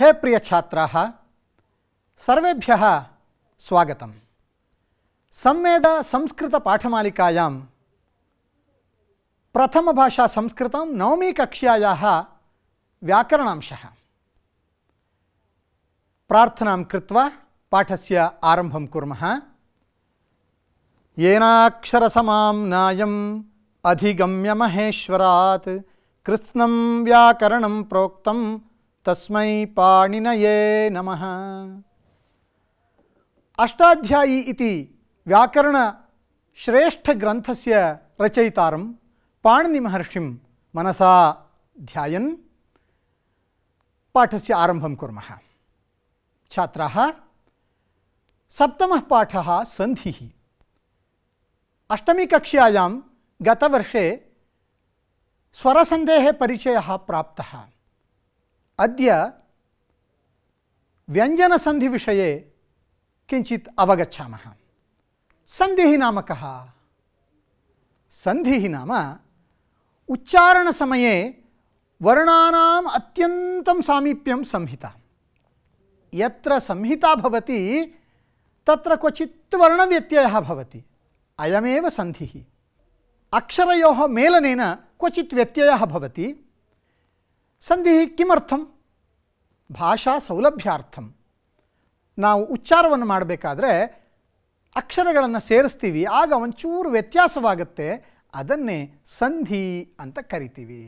हे प्रिय संस्कृत पाठमालिकायां प्रथम भाषा संस्कृत नवमी नवमीकक्ष्यायाः व्याकरणांश प्रार्थनां कृत्वा पाठ से आरंभ येनाक्षरसमां नायम् अधिगम्य महेश्वरात् कृत्स्नं व्याकरणं प्रोक्त तस्मै पाणिनये नमः अष्टाध्यायी इति से रचयितारं पाणिनिमहर्षिं मनसा ध्यायन् पाठस्य आरम्भं कुर्मः सप्तम सप्तमः पाठः सन्धिः कक्षायां गतवर्षे स्वरसन्धेः परिचयः प्राप्तः अद व्यंजन अद्य विषय किञ्चित् अवगच्छामः सन्धिः नाम कः सन्धिः नाम समये वर्णानाम् अत्यन्तं सामीप्यम संहिता यत्र संहिता भवति तत्र क्वचित् वर्णव्यत्ययः भवति अयमेव सन्धिः अक्षरयोः मेलनेन क्वचित् व्यत्ययः भवति ಸಂಧಿ ಕಿಮರ್ಥಂ ಭಾಷಾ ಸೌಲಭ್ಯಾರ್ಥಂ ನಾವು ಉಚ್ಚಾರವನ್ನು ಮಾಡಬೇಕಾದ್ರೆ ಅಕ್ಷರಗಳನ್ನು ಸೇರಿಸ್ತೀವಿ ಆಗ ಒಂಚೂರು ವ್ಯತ್ಯಾಸವಾಗುತ್ತೆ ಅದನ್ನೇ ಸಂಧಿ ಅಂತ ಕರಿತೀವಿ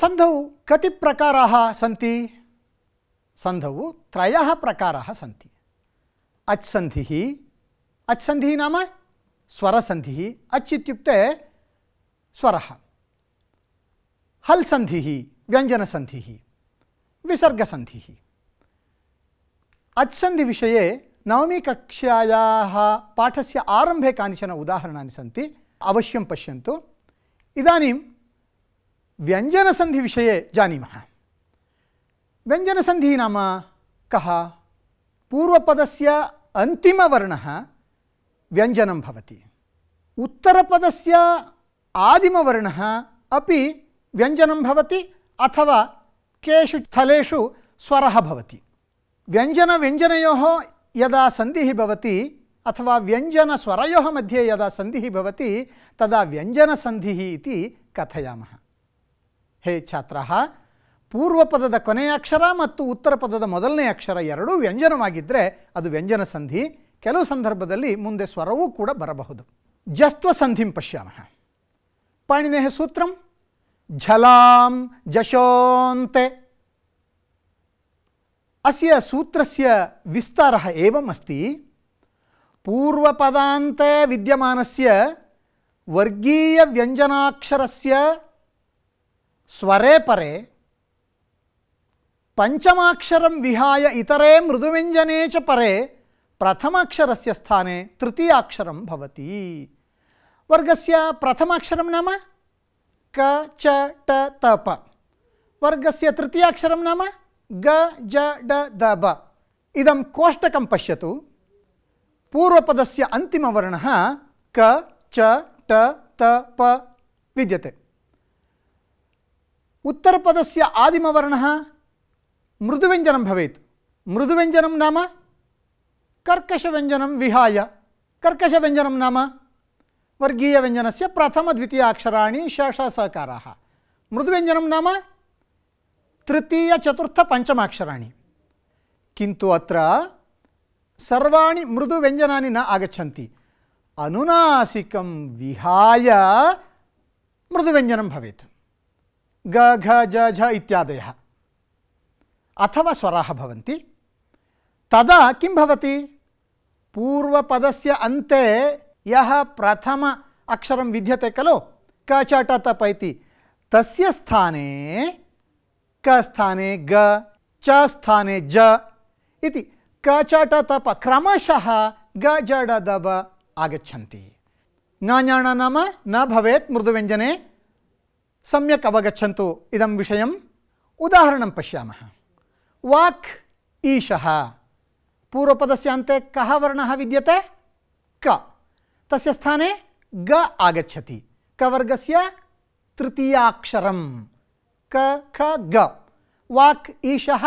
ಸಂಧವು ಕತಿ ಪ್ರಕಾರ ಸಂತಿ ಸಂಧವು ತ್ರಯ ಪ್ರಕಾರ ಸಂತಿ ಅಚ್ಸಂಧಿ ಅಚ್ಸಂಧಿ ನಾಮ ಸ್ವರಸಂಧಿ ಅಚ್ ಇತ್ಯುಕ್ತೆ ಸ್ವರ ಹಲ್ ಸಂಧಿ व्यञ्जनसन्धिः विसर्गसन्धिः अच्सन्धिविषये नवमीकक्षायाः पाठस्य आरम्भे कानिचन उदाहरणानि सन्ति अवश्यं पश्यन्तु इदानीं व्यञ्जनसन्धिविषये जानीमः व्यञ्जनसन्धिः नाम कः पूर्वपदस्य अन्तिमवर्णः व्यंजन भवति उत्तरपदस्य आदिमवर्णः अपि व्यञ्जनं भवति ಅಥವಾ ಕೇಷು ಸ್ವರ ಬವತಿ ವ್ಯಂಜನ ವ್ಯಂಜನೆಯೋ ಯದಾ ಸಂಧಿ ಬವತಿ ಅಥವಾ ವ್ಯಂಜನಸ್ವರಯೋ ಮಧ್ಯೆ ಯದಾ ಸಂಧಿ ತದ ತದಾ ಸಂಧಿ ಇತಿ ಕಥೆಯಾಮ ಹೇ ಛಾತ್ರ ಪೂರ್ವಪದದ ಕೊನೆಯ ಅಕ್ಷರ ಮತ್ತು ಉತ್ತರ ಪದದ ಮೊದಲನೇ ಅಕ್ಷರ ಎರಡೂ ವ್ಯಂಜನವಾಗಿದ್ದರೆ ಅದು ವ್ಯಂಜನ ಸಂಧಿ ಕೆಲವು ಸಂದರ್ಭದಲ್ಲಿ ಮುಂದೆ ಸ್ವರವೂ ಕೂಡ ಬರಬಹುದು ಜಸ್ತ್ವ ಸಂಧಿಂ ಪಶ್ಯಾಮ ಪಾಣಿನೇಹ ಸೂತ್ರಂ झलाम जशोन्ते अस्य सूत्रस्य विस्तारः एवम् अस्ति पूर्वपदान्ते विद्यमानस्य व्यञ्जनाक्षरस्य स्वरे परे पञ्चमाक्षरं विहाय इतरे मृदुव्यञ्जने च परे प्रथमाक्षरस्य स्थाने तृतीयाक्षरं भवति वर्गस्य प्रथमाक्षरं नाम क च ट त प वर्गस्य तृतीयाक्षरं नाम ग ज ड द ब इदं कोष्टकं पश्यतु पूर्वपदस्य अन्तिमवर्णः क च ट त प विद्यते उत्तरपदस्य आदिमवर्णः मृदुव्यञ्जनं भवेत् मृदुव्यञ्जनं नाम कर्कशव्यञ्जनं विहाय कर्कशव्यंजनम नाम वर्गीय वर्गीयव्यञ्जनस्य प्रथमद्वितीयाक्षराणि शेषसकाराः मृदुव्यञ्जनं नाम तृतीयचतुर्थपञ्चमाक्षराणि किन्तु अत्र सर्वाणि मृदुव्यञ्जनानि न आगच्छन्ति अनुनासिकं विहाय मृदुव्यञ्जनं भवेत् ग घ ज झ इत्यादयः अथवा स्वराः तदा किं भवति पूर्वपदस्य अन्ते यथम अक्षर अक्षरं विद्यते खलु क च ट तप इति तस्य स्थाने क स्थाने ग च स्थाने ज इति क च तप क्रमशः ग ज ड दब आगच्छन्ति ज्ञानाण नाम न भवेत् मृदुव्यञ्जने सम्यक् अवगच्छन्तु इदं विषयम् उदाहरणं पश्यामः वाक् ईशः पूर्वपदस्य अन्ते कः वर्णः विद्यते क तस्य स्थाने ग आगच्छति कवर्गस्य तृतीयाक्षरं क ख ग वाक् ईशः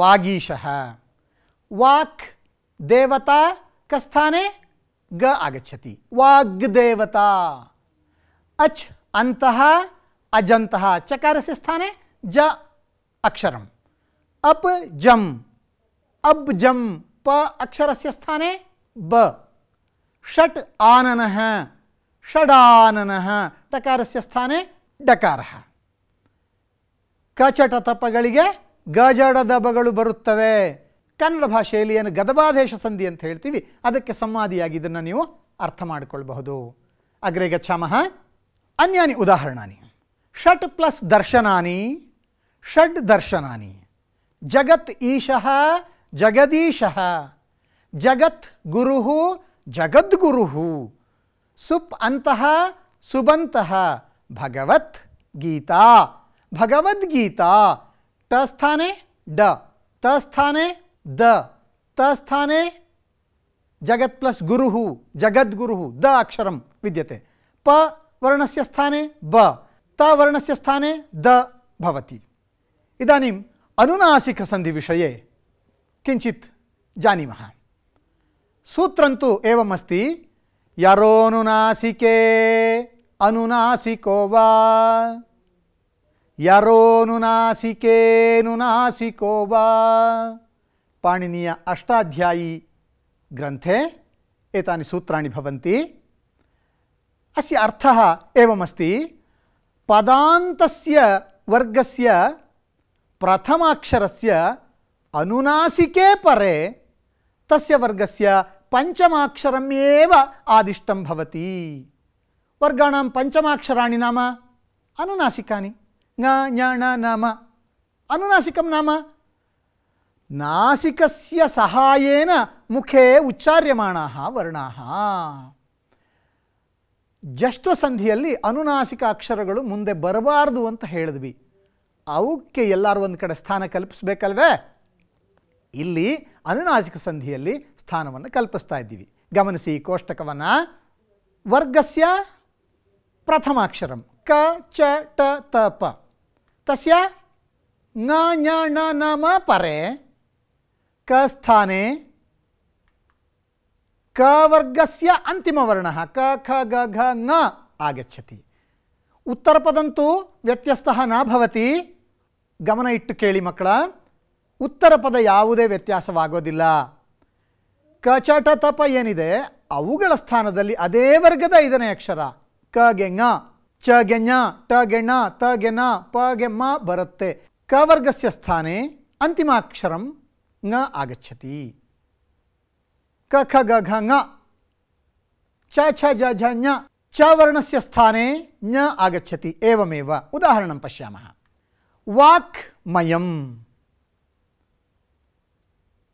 वागीशः वाक् देवता कस्थाने ग आगच्छति वाग्देवता अच् अन्तः अजन्तः चकारस्य स्थाने ज अक्षरम् अप जम् अब जम् प अक्षरस्य स्थाने ब ಷಟ್ ಆನನಃ ಷಡಾನನಃ ಡಕಾರಸ್ಯ ಸ್ಥಾನೆ ಡಕಾರ ಕಚಟ ತಪಗಳಿಗೆ ಗಜಡ ದಬಗಳು ಬರುತ್ತವೆ ಕನ್ನಡ ಭಾಷೆಯಲ್ಲಿ ಏನು ಗದಬಾದೇಶ ಸಂಧಿ ಅಂತ ಹೇಳ್ತೀವಿ ಅದಕ್ಕೆ ಸಂವಾದಿಯಾಗಿ ಇದನ್ನು ನೀವು ಅರ್ಥ ಮಾಡಿಕೊಳ್ಬಹುದು ಅಗ್ರೆ ಗಚ್ಚಾಮಃ ಅನ್ಯಾನಿ ಉದಾಹರಣಾನಿ ಷಟ್ ಪ್ಲಸ್ ದರ್ಶನಾನಿ ಷಡ್ ದರ್ಶನಾನಿ ಜಗತ್ ಈಶಃ ಜಗದೀಶಃ ಜಗತ್ ಗುರು जगद्गुरु सुप अंत सुबंत भगवत गीता भगवद गीता ट स्थाने ड त स्थाने द त स्थाने जगत् प्लस गुरु हु जगद्गुरु द अक्षर विद्यते प वर्णस्य स्थाने ब त वर्णस्य स्थाने द भवति इदानीम् किंचित जानी महा सूत्रंतु एवं अस्ति यरोनुनासिके अनुनासिको वा यरोनुनासिकेनुनासिको वा पाणिनीय अष्टाध्यायी ग्रंथे एतानि सूत्राणि भवन्ति अस्य अर्थः एवमस्ति पदान्तस्य वर्गस्य प्रथमाक्षरस्य अनुनासिके परे तस्य वर्गस्य ಪಂಚಮಾಕ್ಷರಮೇವ ಆದಿಷ್ಟಂ ಭವತಿ ವರ್ಗಾಣ ಪಂಚಮಾಕ್ಷರಾಣಿ ನಾಮ ಅನುನಾಸಿಕಾನಿ ನ ನಾಮ ಅನುನಾಸಿಕಂ ನಾಮ ನಾಸಿಕಸ್ಯ ಸಹಾಯೇನ ಮುಖೇ ಉಚ್ಚಾರ್ಯಮಾಣ ವರ್ಣ ಜಷ್ಟ್ವ ಸಂಧಿಯಲ್ಲಿ ಅನುನಾಸಿಕ ಅಕ್ಷರಗಳು ಮುಂದೆ ಬರಬಾರದು ಅಂತ ಹೇಳಿದ್ವಿ ಅವಕ್ಕೆ ಎಲ್ಲರೂ ಒಂದು ಕಡೆ ಸ್ಥಾನ ಕಲ್ಪಿಸ್ಬೇಕಲ್ವೇ ಇಲ್ಲಿ ಅನುನಾಸಿಕ ಸಂಧಿಯಲ್ಲಿ ಸ್ಥಾನವನ್ನು ಕಲ್ಪಿಸ್ತಾ ಇದ್ದೀವಿ ಗಮನಿಸಿ ಕೋಷ್ಟಕವನ್ನು ವರ್ಗಸ್ಯ ಪ್ರಥಮಾಕ್ಷರಂ ಕ ಚ ಟ ತ ಪ ತಸ್ಯ ನ ನ ಮ ಪರೆ ಕ ಸ್ಥಾನೆ ಕ ವರ್ಗಸ್ಯ ವರ್ಣ ಕ ಖ ಗ ಘ ನ ಆಗಚ್ಚತಿ ಉತ್ತರಪದಂತೂ ವ್ಯತ್ಯಸ್ತಃ ವ್ಯತ್ಯಸ್ತ ನಾಭವತಿ ಗಮನ ಇಟ್ಟು ಕೇಳಿ ಮಕ್ಕಳ ಉತ್ತರ ಪದ ಯಾವುದೇ ವ್ಯತ್ಯಾಸವಾಗೋದಿಲ್ಲ ಕಚಟ ತಪ ಏನಿದೆ ಅವುಗಳ ಸ್ಥಾನದಲ್ಲಿ ಅದೇ ವರ್ಗದ ಐದನೇ ಅಕ್ಷರ ಕ ಗೆಂಗ ಚ ಗೆಂಜ ಟ ಗೆಣ್ಣ ತ ಗೆನ ಪ ಗೆಮ್ಮ ಬರುತ್ತೆ ಕ ವರ್ಗಸ್ಯ ಸ್ಥಾನೆ ಅಂತಿಮಾಕ್ಷರಂ ङ ಆಗಚ್ಚತಿ ಕ ಖ ಗ ಘ ಙ ಚ ಛ ಜ ಝ ಞ ಚ ವರ್ಣಸ್ಯ ಸ್ಥಾನೆ ಞ ಆಗಚ್ಚತಿ ಏವಮೇವ ಉದಾಹರಣಂ ವಾಕ್ ಮಯಂ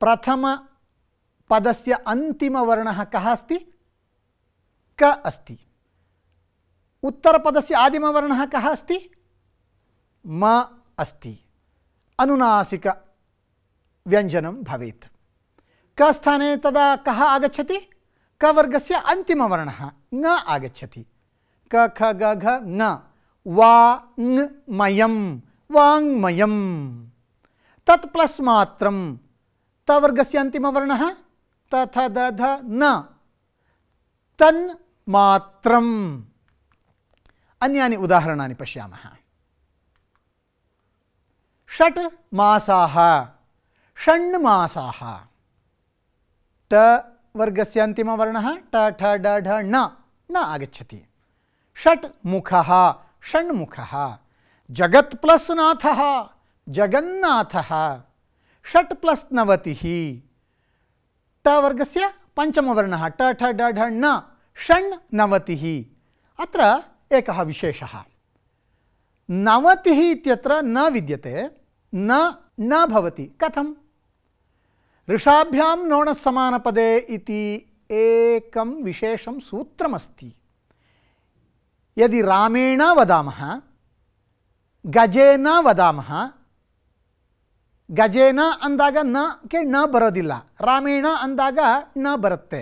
प्रथम प्रथमपदस्य अन्तिमवर्णः कः अस्ति क अस्ति उत्तरपदस्य आदिमवर्णः कः अस्ति म अस्ति अनुनासिकव्यञ्जनं भवेत् क स्थाने तदा वर्ग से अंतिम वर्ण न आगछति क ख ग घ न वांग मयम वांग मयम तत्प्लस्मात्रम तवर्ग से तवर्गस्य अन्तिमवर्णः तथ दध न तन्मात्र तन्मात्रम् उदाहरणा पशा षट षट् ट वर्ग से अंतिम वर्ण ट ठ ड ढ न न आगछति षट मुख षण मुख जगत् प्लस नाथ जगन्नाथ षट् प्लस् से पंचम वर्ण ट ठ ड ढ ण षण नवति अक विशेष नवति न विद्यते न न भवति कथं ऋषाभ्यां नोणः समानपदे इति एकं विशेषं सूत्रमस्ति यदि रामेण गजे न वदामः ಗಜೇನ ಅಂದಾಗ ನ ಕೆ ನ ಬರೋದಿಲ್ಲ ರಾಮೇಣ ಅಂದಾಗ ನ ಬರುತ್ತೆ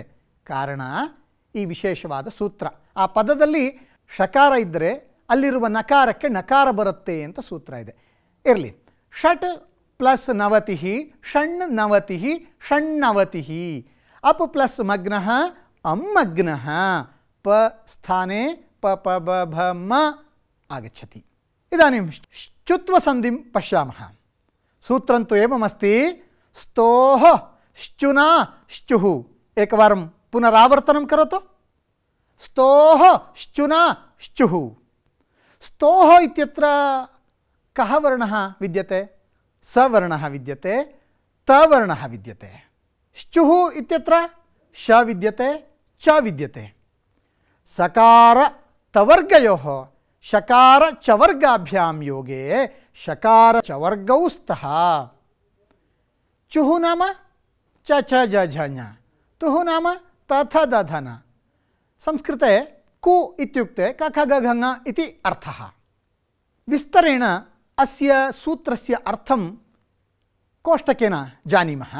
ಕಾರಣ ಈ ವಿಶೇಷವಾದ ಸೂತ್ರ ಆ ಪದದಲ್ಲಿ ಷಕಾರ ಇದ್ದರೆ ಅಲ್ಲಿರುವ ನಕಾರಕ್ಕೆ ನಕಾರ ಬರುತ್ತೆ ಅಂತ ಸೂತ್ರ ಇದೆ ಇರಲಿ ಷಟ್ ಪ್ಲಸ್ ನವತಿ ಷಣ್ ನವತಿಹಿ ಷಣ್ಣವತಿಹಿ ಅಪ್ ಪ್ಲಸ್ ಮಗ್ನ ಅಮ್ಮಗ್ನ ಪ ಸ್ಥಾನೆ ಪ ಪ ಬ ಭ ಮ ಆಗಚ್ಚತಿ ಇದಾನಿಂ ಶ್ಚುತ್ವ ಸಂಧಿಂ सूत्र तो स्तोह स्तोहुना स्चु एक पुनरावर्तन करो तो स्तोह स्तोहुना स्चु स्तोह इत्यत्र कह वर्ण विद्यते तवर्ण विद्यते स्चु श विद्यते च विद्यते सकार तवर्गयो शकार चवर्गाभ्यां शकार चवर्गौ स्तः चुहु नाम चच झझ तुहु नाम तथ दधन संस्कृते कु इत्युक्ते कख कखगघङ इति अर्थः विस्तरेण अस्य सूत्रस्य अर्थं कोष्टकेन जानीमः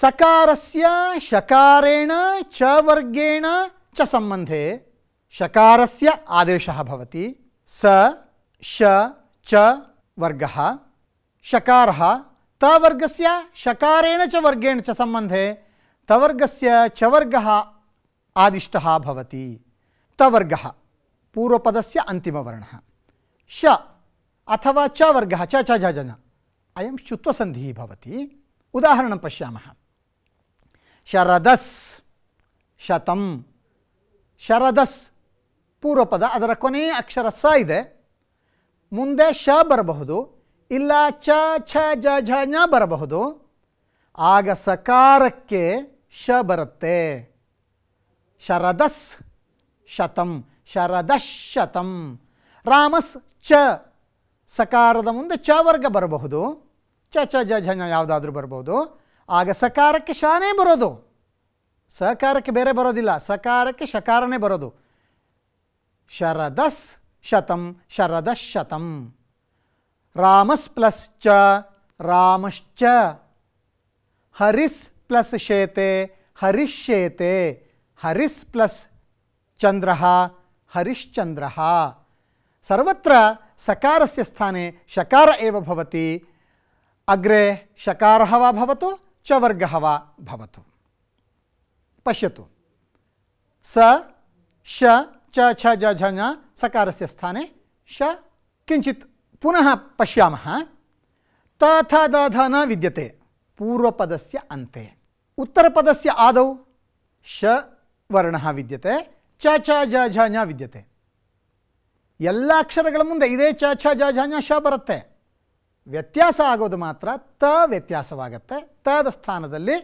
सकारस्य शकारेण च वर्गेण च सम्बन्धे शकारस्य आदेशः भवति स श च वर्ग शकार त वर्ग से शकारेण च वर्गेण च संबंधे सम्बन्धे से च वर्ग वर्गः आदिष्टः पूर्वपद से पूर्वपदस्य वर्ण श अथवा च वर्ग च च जन अय शुत्वसंधि उदाहरण पशा पश्यामः शरदस् ಶತಂ ಶರದಸ್ ಪೂರ್ವಪದ ಅದರ ಕೊನೆಯ ಅಕ್ಷರ ಸ ಇದೆ ಮುಂದೆ ಶ ಬರಬಹುದು ಇಲ್ಲ ಚ ಛ ಜ ಝ ಞ ಬರಬಹುದು ಆಗ ಸಕಾರಕ್ಕೆ ಶ ಬರುತ್ತೆ ಶರದಸ್ ಶತಂ ಶರದಶತಂ ರಾಮಸ್ ಚ ಸಕಾರದ ಮುಂದೆ ಚ ವರ್ಗ ಬರಬಹುದು ಚ ಚ ಜ ಝ ಯಾವುದಾದ್ರೂ ಬರಬಹುದು ಆಗ ಸಕಾರಕ್ಕೆ ಶಾನೇ ಬರೋದು ಸಕಾರಕ್ಕೆ ಬೇರೆ ಬರೋದಿಲ್ಲ ಸಕಾರಕ್ಕೆ ಶಕಾರನೇ ಬರೋದು ಶರದಸ್ शतं शरदशतं रामस्प्लश्च रामश्च हरिस् प्लस शेते हरिश्येते हरिस् प्लस चंद्र हरिश्चंद्र सर्वत्र से स्थाने शकार एव भवति अग्रे शकार वा च वर्ग वा पश्यतु स श ಚ ಛ ಜ ಝ ಞ ಸಕಾರಸ್ಯ ಸ್ಥಾನೆ ಶ ಕಿಂಚಿತ್ ಪುನಃ ಪಶ್ಯಾಮಃ ತ ಥ ದ ಧ ನ ವಿದ್ಯತೆ ಪೂರ್ವಪದಸ್ಯ ಅಂತೆ ಉತ್ತರಪದಸ್ಯ ಆದೌ ಶ ವರ್ಣ ವಿದ್ಯತೆ ಚ ಛ ಜ ಝ ಞ ವಿದ್ಯತೆ ಎಲ್ಲ ಅಕ್ಷರಗಳ ಮುಂದೆ ಇದೇ ಚ ಛ ಜ ಝ ಞ ಶ ಬರುತ್ತೆ ವ್ಯತ್ಯಾಸ ಆಗೋದು ಮಾತ್ರ ತ ವ್ಯತ್ಯಾಸವಾಗತ್ತೆ ತದ ಸ್ಥಾನದಲ್ಲಿ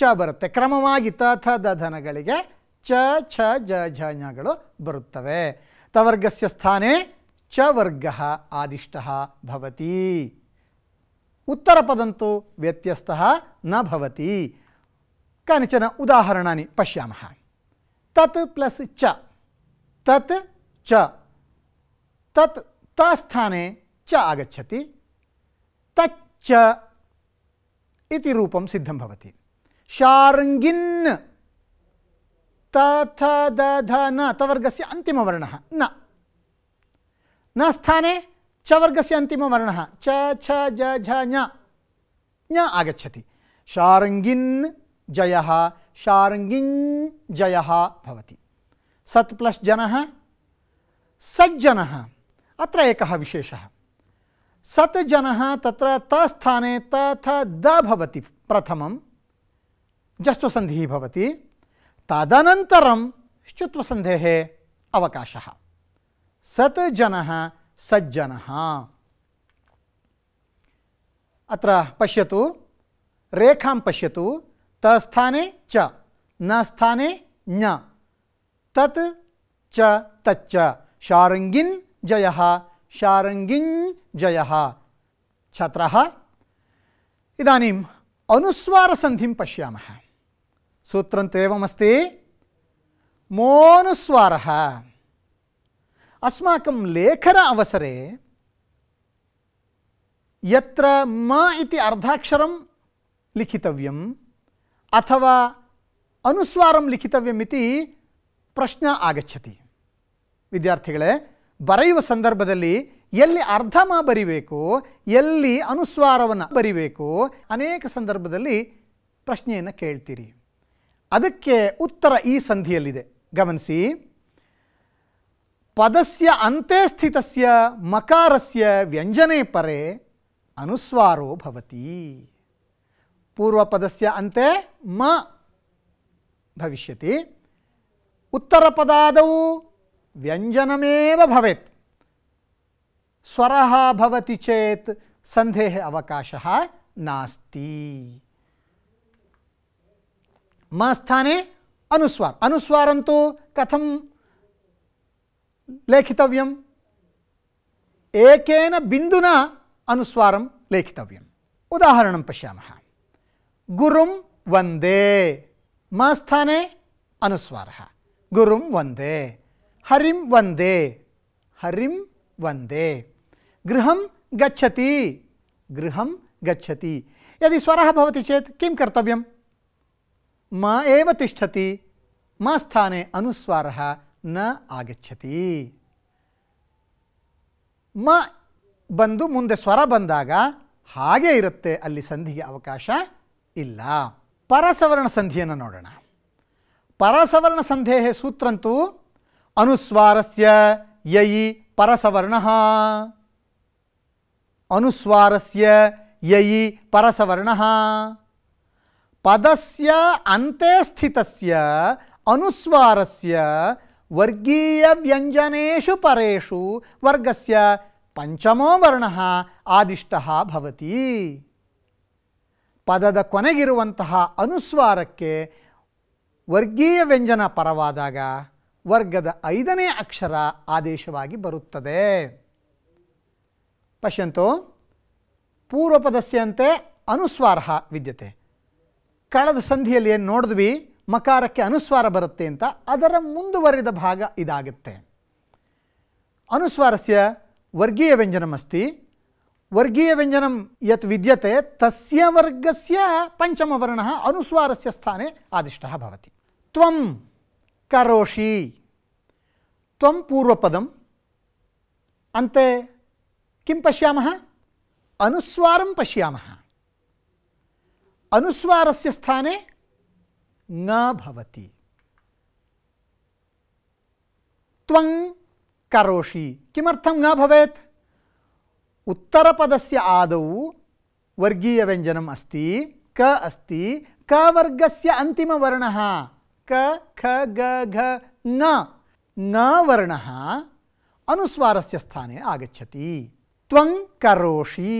ಚ ಬರುತ್ತೆ ಕ್ರಮವಾಗಿ ತ ಥ च छ ज झ ञಗಳು ಬರುತ್ತವೆ ತವರ್ಗಸ್ಯ ಸ್ಥಾನೆ ಚ ವರ್ಗಃ ಆದಿಷ್ಟಃ ಭವತಿ ಉತ್ತರಪದಂತು ವ್ಯತ್ಯಸ್ತಃ ನ ಭವತಿ ಕಾನಿಚನ ಉದಾಹರಣಾನಿ ಪಶ್ಯಾಮಃ ತತ್ ಪ್ಲಸ್ ಚ ತತ್ ಚ ತತ್ ತ ಸ್ಥಾನೆ ಚ ಆಗಚ್ಚತಿ ತಚ್ಚ ಇತಿ ರೂಪಂ ಸಿದ್ಧಂ ಭವತಿ ಶಾರ್ಗಿನ್ थ द ध न तवर्गस्य अन्तिमवर्णः न न स्थाने च वर्गस्य वर्ण च छ ज झ ञ ञ जय शार्ङ्गिन् जयः शार्ङ्गिन् जयः भवति सत् प्लस् जनः सज्जनः अत्र एक विशेष सत् जनः तत्र त थ द प्रथम प्रथमं जस्त्वसन्धिः तदनन्तरं शुत्वसन्धेः अवकाश सत्जन सज्जन अत्र पश्यतु रेखा पश्यतु तस्थाने च न स्थाने न तत् च तच्च जय जयः जय छात्र इदानम अनुस्वार सन्धि पश्यामः ಸೂತ್ರಂತೇವಮಸ್ತಿ ಮೋನುಸ್ವಾರ ಅಸ್ಮಾಕಂ ಲೇಖನ ಅವಸರೆ ಯತ್ರ ಮ ಇತಿ ಅರ್ಧಾಕ್ಷರಂ ಲಿಖಿತವ್ಯಂ ಅಥವಾ ಅನುಸ್ವಾರಂ ಲಿಖಿತವ್ಯಂ ಪ್ರಶ್ನ ಪ್ರಶ್ನೆ ಆಗಚ್ಚತಿ ವಿದ್ಯಾರ್ಥಿಗಳೇ ಬರೆಯುವ ಸಂದರ್ಭದಲ್ಲಿ ಎಲ್ಲಿ ಅರ್ಧ ಬರಿಬೇಕು ಎಲ್ಲಿ ಅನುಸ್ವಾರವನ್ನು ಬರಿಬೇಕು ಅನೇಕ ಸಂದರ್ಭದಲ್ಲಿ ಪ್ರಶ್ನೆಯನ್ನು ಕೇಳ್ತೀರಿ ಅದಕ್ಕೆ ಉತ್ತರ ಈ ಸಂಧಿಯಲ್ಲಿದೆ ಗಮನಿಸಿ ಪದಸ್ಯ ಅಂತೇ ಸ್ಥಿತಸ್ಯ ಮಕಾರಸ್ಯ ವ್ಯಂಜನೆಪರೆ ಅನುಸ್ವಾರೋ भवति ಪೂರ್ವ ಪದಸ್ಯ ಅಂತೇ ಮ ಭವಿಷ್ಯತಿ ಉತ್ತರ ಪದಾದೌ ವ್ಯಂಜನameva ಭವೇತ್ स्वरಹಾ bhavati 체த் ಸಂधेह अवकाशಃ 나스티 मस्थने स्थाने अनुस्वार अनुस्वारं तु तो कथं लेखितव्यम् एकेन बिन्दुना अनुस्वारं लेखितव्यम् उदाहरणं पश्यामः गुरुं वन्दे मा स्थाने वंदे गुरुं वंदे हरिं वन्दे गृह वन्दे गृहं गच्छति यदि स्वरः भवति किं कर्तव्यम् ಮಾ ಏವ ತಿಷ್ಠತಿ ಮಾ ಸ್ಥಾನೆ ಅನುಸ್ವಾರ ನ ಆಗಚ್ಚತಿ ಮ ಬಂದು ಮುಂದೆ ಸ್ವರ ಬಂದಾಗ ಹಾಗೆ ಇರುತ್ತೆ ಅಲ್ಲಿ ಸಂಧಿಗೆ ಅವಕಾಶ ಇಲ್ಲ ಪರಸವರ್ಣ ಸಂಧಿಯನ್ನು ನೋಡೋಣ ಪರಸವರ್ಣ ಸಂಧೇಹೆ ಸೂತ್ರಂತೂ ಅನುಸ್ವಾರಸ್ಯ ಯಯಿ ಪರಸವರ್ಣ ಅನುಸ್ವಾರಸ್ಯ ಯಯಿ ಪರಸವರ್ಣ ಪದಸ್ಯ ಅಂತೆ ಸ್ಥಿತಸ್ಯ ಅನುಸ್ವಾರಸ್ಯ ವರ್ಗೀಯ ವ್ಯಂಜನೇಶು ಪರೇಶು ವರ್ಗಸ್ಯ ಪಂಚಮೋ ವರ್ಣ ಆದಿಷ್ಟ ಭವತಿ ಪದದ ಕೊನೆಗಿರುವಂತಹ ಅನುಸ್ವಾರಕ್ಕೆ ವರ್ಗೀಯ ವ್ಯಂಜನ ಪರವಾದಾಗ ವರ್ಗದ ಐದನೇ ಅಕ್ಷರ ಆದೇಶವಾಗಿ ಬರುತ್ತದೆ ಪಶ್ಯಂತು ಪೂರ್ವಪದಸ್ಯಂತೆ ಅನುಸ್ವಾರ ವಿದ್ಯತೆ ಕಳದ ಸಂಧಿಯಲಿ ಏನ ನೋಡ್ದ್ವಿ ಮಕಾರಕ್ಕೆ ಅನುಸ್ವಾರ ಬರುತ್ತೆ ಅಂತ ಅದರ ಮುಂದುವರೆದ ಭಾಗ ಇದಾಗುತ್ತೆ ಅನುಸ್ವಾರಸ್ಯ ವರ್ಗೀಯ ವ್ಯಂಜನಮಸ್ತಿ ವರ್ಗೀಯ ವ್ಯಂಜನಂ ಯತ್ ವಿದ್ಯತೇ ತಸ್ಯ ವರ್ಗಸ್ಯ ಪಂಚಮವರ್ಣಃ ಅನುಸ್ವಾರಸ್ಯ ಸ್ಥಾನೇ ಆದಿಷ್ಟಃ bhavati ತ್ವಂ కరోಶಿ ತ್ವಂ ಪೂರ್ವಪದಂ ಅಂತೆ ಕಿಂ ಪಶ್ಯಾಮಹ ಅನುಸ್ವಾರಂ ಪಶ್ಯಾಮಹ अनुस्वारस्य स्थाने न भवति त्वं करोषि किमर्थं न भवेत् उत्तरपदस्य आदौ वर्गीयव्यञ्जनम् अस्त क अस्ति क अतिम वर्ण क ख ग घ न न अनुस्वार अनुस्वारस्य स्थाने आगछति त्वं करोषि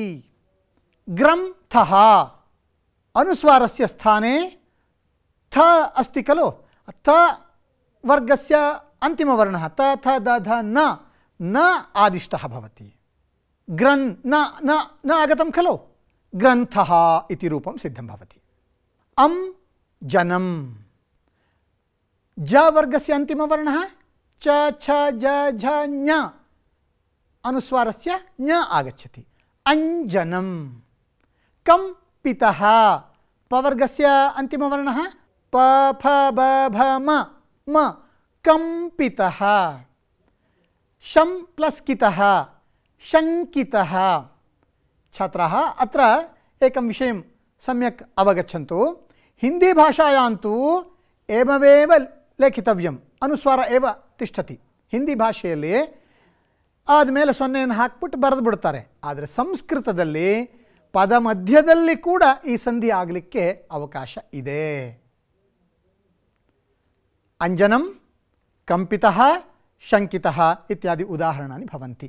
अनुस्वारस्य स्थाने थ अस्ति खलु थ अतिम वर्ण त थ द ध न न आदिष्टः भवति न न न आगतं खलु ग्रन्थः इति रूपं सिद्धं भवति अं जनम् ज वर्गस्य अन्तिमवर्णः च छ ज झ ञ अनुस्वारस्य ञ आगच्छति अञ्जनं कं पवर्गस्य अन्तिमवर्णः प फ ब भ म म कम्पितः शं प्लस्कितः शङ्कितः छात्राः अत्र एकं विषयं सम्यक् अवगच्छन्तु हिन्दीभाषायां तु एवमेव लेखितव्यम् ಅನುಸ್ವಾರ ಏವ ತಿಷ್ಠತಿ ಹಿಂದಿ ಭಾಷೆಯಲ್ಲಿ ಆದಮೇಲೆ ಸೊನ್ನೆಯನ್ನು ಹಾಕ್ಬಿಟ್ಟು ಬರೆದು ಬಿಡ್ತಾರೆ ಆದರೆ ಪದ ಮಧ್ಯದಲ್ಲಿ ಕೂಡ ಈ ಸಂಧಿ ಆಗಲಿಕ್ಕೆ ಅವಕಾಶ ಇದೆ ಅಂಜನಂ ಕಂಪಿತ ಶಂಕಿತ ಇತ್ಯಾದಿ ಉದಾಹರಣೆ ಭವಂತಿ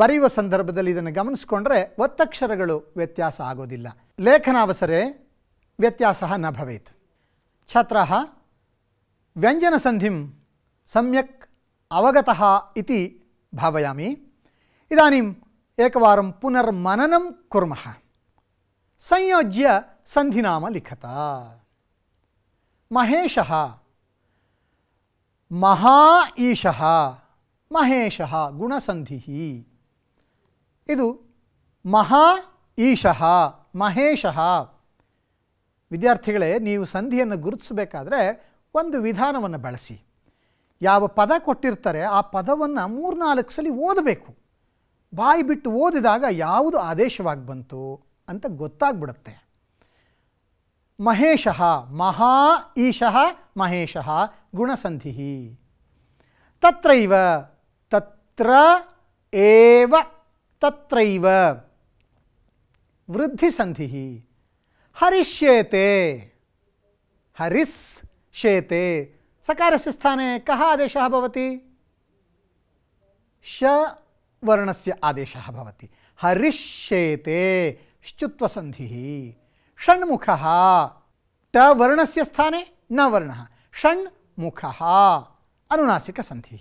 ಬರೆಯುವ ಸಂದರ್ಭದಲ್ಲಿ ಇದನ್ನು ಗಮನಿಸಿಕೊಂಡ್ರೆ ಒತ್ತಕ್ಷರಗಳು ವ್ಯತ್ಯಾಸ ಆಗೋದಿಲ್ಲ ಲೇಖನಾವಸರೆ ವ್ಯತ್ಯಾಸ ನ ಭವೇತ್ ವ್ಯಂಜನ ಸಂಧಿಂ ಸಮ್ಯಕ್ ಅವಗತಃ ಇತಿ ಭಾವಯಾಮಿ ಇದಾನಿಂ ಏಕವಾರಂ ಪುನರ್ಮನನಂ ಕುರ್ಮಃ ಸಂಯೋಜ್ಯ ಸಂಧಿನಾಮ ಲಿಖತ ಮಹೇಶ ಮಹಾ ಈಶಃ ಮಹೇಶಃ ಗುಣಸಂಧಿ ಇದು ಮಹಾ ಈಶಃ ಮಹೇಶಃ ವಿದ್ಯಾರ್ಥಿಗಳೇ ನೀವು ಸಂಧಿಯನ್ನು ಗುರುತಿಸಬೇಕಾದ್ರೆ ಒಂದು ವಿಧಾನವನ್ನು ಬಳಸಿ ಯಾವ ಪದ ಕೊಟ್ಟಿರ್ತಾರೆ ಆ ಪದವನ್ನು ಮೂರ್ನಾಲ್ಕು ಸಲ ಓದಬೇಕು ಬಾಯಿ ಬಿಟ್ಟು ಓದಿದಾಗ ಯಾವುದು ಆದೇಶವಾಗಿ ಬಂತು ಅಂತ ಗೊತ್ತಾಗ್ಬಿಡುತ್ತೆ ಮಹೇಶ ಮಹಾ ಈಶ ಮಹೇಶ ಗುಣಸಂಧಿ ತತ್ರೈವ ತತ್ರ ಏವ ತತ್ರೈವ ವೃದ್ಧಿಸಂಧಿ ಹರಿಷ್ಯೇತೆ ಹರಿಸ್ ಶೇತೆ ಸಕಾರಸ್ಯ ಸ್ಥಾನೆ ಕಹ ಆದೇಶಃ ಭವತಿ ಶ ವರ್ಣಸ್ಯ ಆದೇಶಃ ಭವತಿ ಹರಿಷ್ಯೇತೆ श्चुत्व संधि षण्मुख ट वर्ण से स्थाने न वर्ण षण्मुख अनुनासिक संधि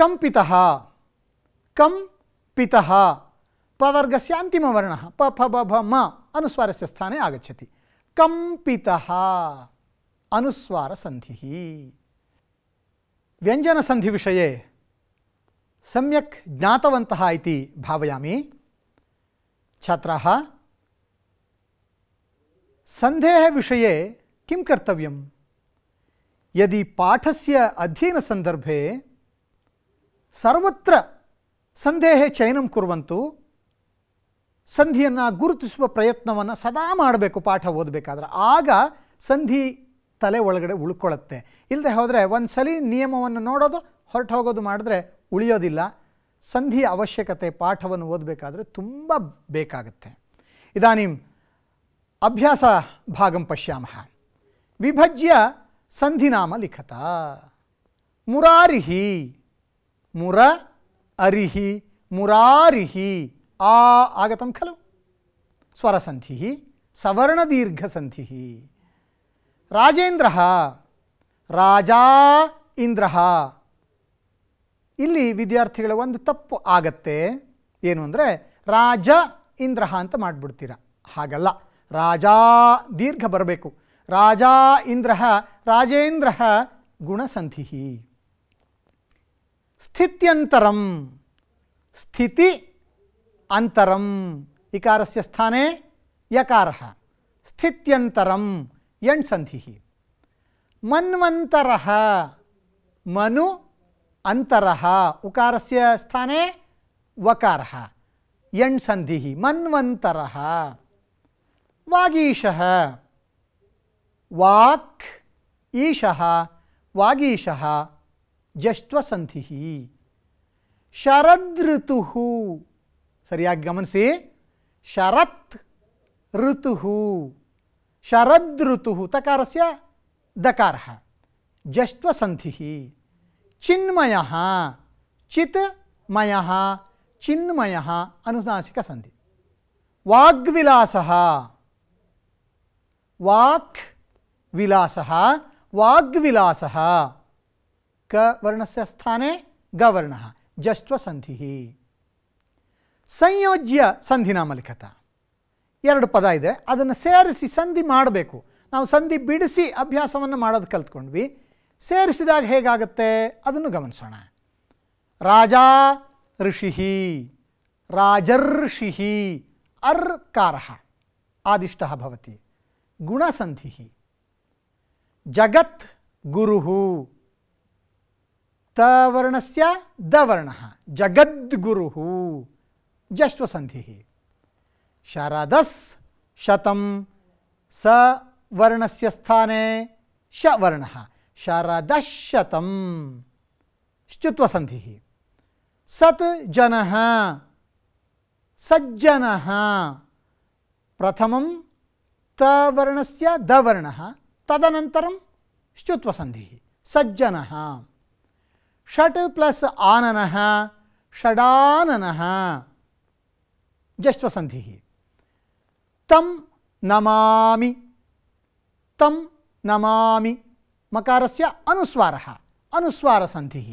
कंपित कम पिता पवर्ग से अंतिम वर्ण प फ ब भ म अनुस्वार से स्थाने आगछति कंपित अनुस्वार संधि व्यंजन संधि विषय सम्यक ज्ञातवन्तः भावयामी छात्र ಸಂದೇಹ ವಿಷಯ ಕರ್ತವ್ಯಂ ಯದಿ ಪಾಠಸ್ಯ ಅಧ್ಯಯನ ಸಂದರ್ಭೆ ಸರ್ವತ್ರ ಸಂದೇಹೇ ಚಯನ ಕುರುವಂತು ಸಂಧಿಯನ್ನು ಗುರುತಿಸುವ ಪ್ರಯತ್ನವನ್ನು ಸದಾ ಮಾಡಬೇಕು ಪಾಠ ಓದಬೇಕಾದ್ರೆ ಆಗ ಸಂಧಿ ತಲೆ ಒಳಗಡೆ ಉಳ್ಕೊಳ್ಳುತ್ತೆ ಇಲ್ಲದೆ ಹೋದರೆ ಒಂದು ಸಲ ನಿಯಮವನ್ನು ನೋಡೋದು ಹೊರಟು ಹೋಗೋದು ಮಾಡಿದ್ರೆ ಉಳಿಯೋದಿಲ್ಲ ಸಂಧಿ ಅವಶ್ಯಕತೆ ಪಾಠವನ್ನು ಓದಬೇಕಾದ್ರೆ ತುಂಬ ಬೇಕಾಗುತ್ತೆ ಇದಾನ ಅಭ್ಯಾಸ ಭಾಗ ಪಶ್ಯಾಮ ವಿಭಜ್ಯ ಸಂಧಿ ನಾಮ ಲಿಖತ ಮುರಾರಿಹಿ ಮುರ ಅರಿಹಿ ಮುರಾರಿಹಿ ಆ ಆಗತ ಖಲು ಸ್ವರಸಂಧಿ ಸವರ್ಣದೀರ್ಘಸಂಧಿ ರಾಜೇಂದ್ರ ರಾಜ ಇಂದ್ರ ಇಲ್ಲಿ ವಿದ್ಯಾರ್ಥಿಗಳ ಒಂದು ತಪ್ಪು ಆಗತ್ತೆ ಏನು ಅಂದರೆ ರಾಜ ಇಂದ್ರ ಅಂತ ಮಾಡಿಬಿಡ್ತೀರ ಹಾಗಲ್ಲ राजा दीर्घ बरबू राजा इंद्र राजेन्द्र गुणसंधि स्थित्यर स्थिति अंतर इकार से स्थाने यकार स्थित्यर यधि मन्वर मनु अंतर उकार से स्थाने वकार यधि मन्वर वागीश वाक् ईश वागीश जष्वसंधि शरदृतु सर गमन से शरत् ऋतु शरदृतु तकार से दकार जष्वसंधि चिन्मय चित्मय चिन्मय अनुनासीक सन्धि वाक् विलासः वाग्विलासः क वर्णस्य स्थाने गवर्णः जस्त्वसन्धिः ಸಂಯೋಜ್ಯ ಸಂಧಿ ನಾಮಲಿಖತ ಎರಡು ಪದ ಇದೆ ಅದನ್ನು ಸೇರಿಸಿ ಸಂಧಿ ಮಾಡಬೇಕು ನಾವು ಸಂಧಿ ಬಿಡಿಸಿ ಅಭ್ಯಾಸವನ್ನು ಮಾಡೋದು ಕಲ್ತ್ಕೊಂಡ್ವಿ ಸೇರಿಸಿದಾಗ ಹೇಗಾಗುತ್ತೆ ಅದನ್ನು ಗಮನಿಸೋಣ ರಾಜಾ ಋಷಿ ರಾಜರ್ಷಿ ಅರ್ಕಾರಃ ಆದಿಷ್ಟ ಭವತಿ गुणसंधि जगत् गुरुः तवर्णस्य दवर्णः जगद्गुरुः जश्वसन्धिः शरदस् शतं स वर्णस्य स्थाने शवर्णः शरदशतं श्चुत्वसन्धिः सत् जनः सज्जन प्रथम से दवर्ण दवर्णः तदनन्तरं सज्जन षट प्लस आनन आननः जस्वसंधि तम नमा तम नमा मकार से अस्वार अनुस्वारसन्धिः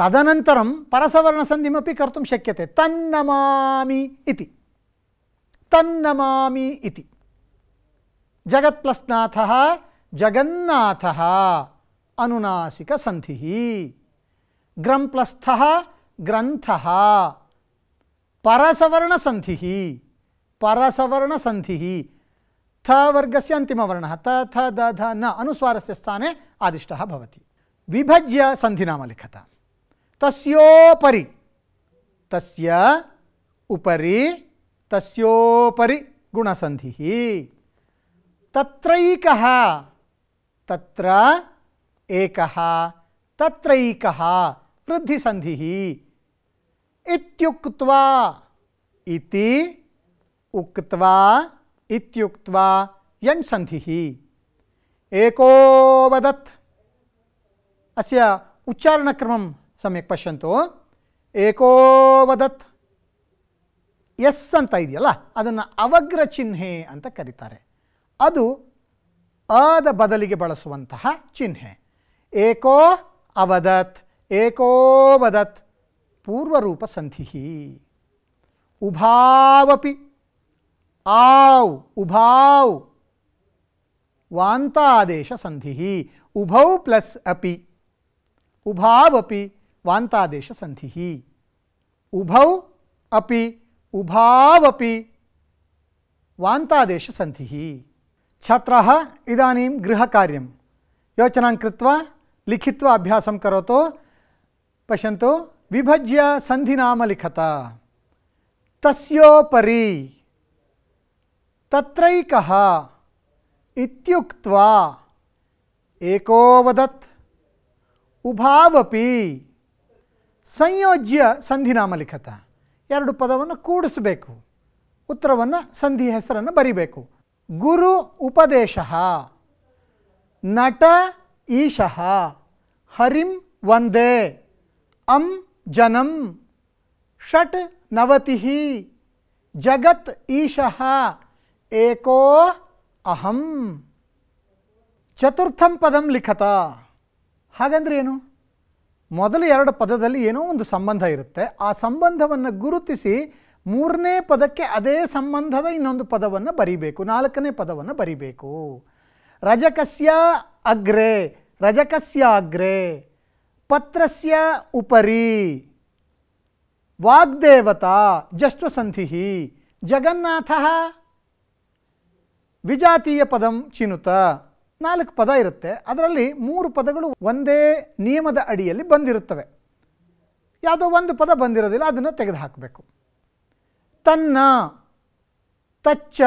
तदनन्तरं परसवर्णसन्धिमपि कर्तुं शक्यते तन्नमामि इति तन्नमामि इति जगन्नाथ अनुनासिक संधि ग्रम प्लस्थ ग्रंथ परसवर्ण संधि परसवर्ण संधि थ से अंतिम त थ द ध न से स्थाने आदिष्ट होती विभज्य सन्धिनाम लिखत तस्ोपरी तस्य उपरी तस्ोपरी गुणसंधि तत्रैक तत्र एक तत्रैक वृद्धि संधि इत्युक्त्वा इति उक्त्वा इत्युक्त्वा संधि एको वदत् अस्य उच्चारणक्रमं सम्यक् पश्यन्तु एकोऽवदत् ಎಸ್ ಅಂತ ಇದೆಯಲ್ಲ ಅದನ್ನು ಅವಗ್ರ अंत ಅಂತ अद अद बदल के बड़स चिन्ह एको अवदत् एको वदत् पूर्व रूप संधि उभावपि आव उभाव वांतादेश संधि उभौ प्लस अपि उभावपि वांतादेश संधि उभौ अपि उभावपि वांतादेश संधि छात्र इदानी गृह कार्य योचना कृत्वा लिखित्वा अभ्यास करोत पश्यु विभज्य संधिनाम लिखत तस्ोपरी त्रैकुक्वा एक वदत् उभावपी संयोज्य संधिनाम लिखत एर पद कूड़ उत्तर संधि हेसर बरी ಗುರು ಉಪದೇಶ ನಟ ಈಶಃ ಹರಿಂ ವಂದೇ ಅಂ ಜನಂ ಷಟ್ ನವತಿ ಜಗತ್ ಈಶಃ ಏಕೋ ಅಹಂ ಚತುರ್ಥಂ ಪದಂ ಲಿಖತ ಹಾಗಂದ್ರೆ ಏನು ಮೊದಲು ಎರಡು ಪದದಲ್ಲಿ ಏನೋ ಒಂದು ಸಂಬಂಧ ಇರುತ್ತೆ ಆ ಸಂಬಂಧವನ್ನು ಗುರುತಿಸಿ ಮೂರನೇ ಪದಕ್ಕೆ ಅದೇ ಸಂಬಂಧದ ಇನ್ನೊಂದು ಪದವನ್ನು ಬರೀಬೇಕು ನಾಲ್ಕನೇ ಪದವನ್ನು ಬರಿಬೇಕು ರಜಕಸ್ಯ ಅಗ್ರೆ ರಜಕಸ್ಯ ಅಗ್ರೆ ಪತ್ರಸ್ಯ ಉಪರಿ ವಾಗ್ದೇವತಾ ಜಸ್ವಸಂಧಿ ಜಗನ್ನಾಥ ವಿಜಾತೀಯ ಪದಂ ಚಿನುತ ನಾಲ್ಕು ಪದ ಇರುತ್ತೆ ಅದರಲ್ಲಿ ಮೂರು ಪದಗಳು ಒಂದೇ ನಿಯಮದ ಅಡಿಯಲ್ಲಿ ಬಂದಿರುತ್ತವೆ ಯಾವುದೋ ಒಂದು ಪದ ಬಂದಿರೋದಿಲ್ಲ ಅದನ್ನು ತೆಗೆದುಹಾಕಬೇಕು तन्ना तच्च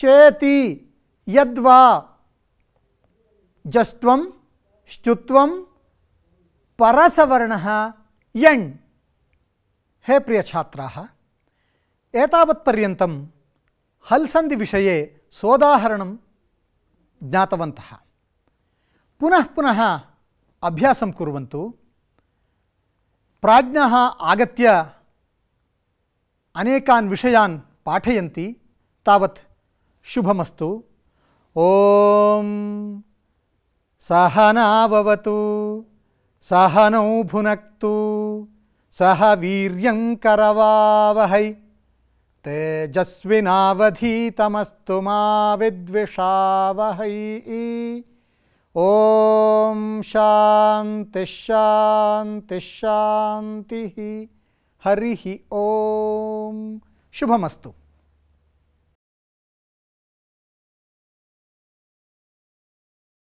चेति यद्वा जस्त्वम स्तुत्वम परसवर्ण यण् हे प्रिय प्रियछात्राः एतावत्पर्यन्तं हल्सन्धिविषये सोदाहरणं ज्ञातवन्तः पुनः पुनः अभ्यासं कुर्वन्तु प्राज्ञः आगत्य अनेकान् विषयान् पाठयन्ति तावत् शुभमस्तु ओम सहनाववतु सहनौ भुनक्तु सह वीर्यं करवावहै तेजस्विनावधीतमस्तु मा विद्विषावहै ॐ शान्तिः शान्तिः हरि ओम शुभमस्तु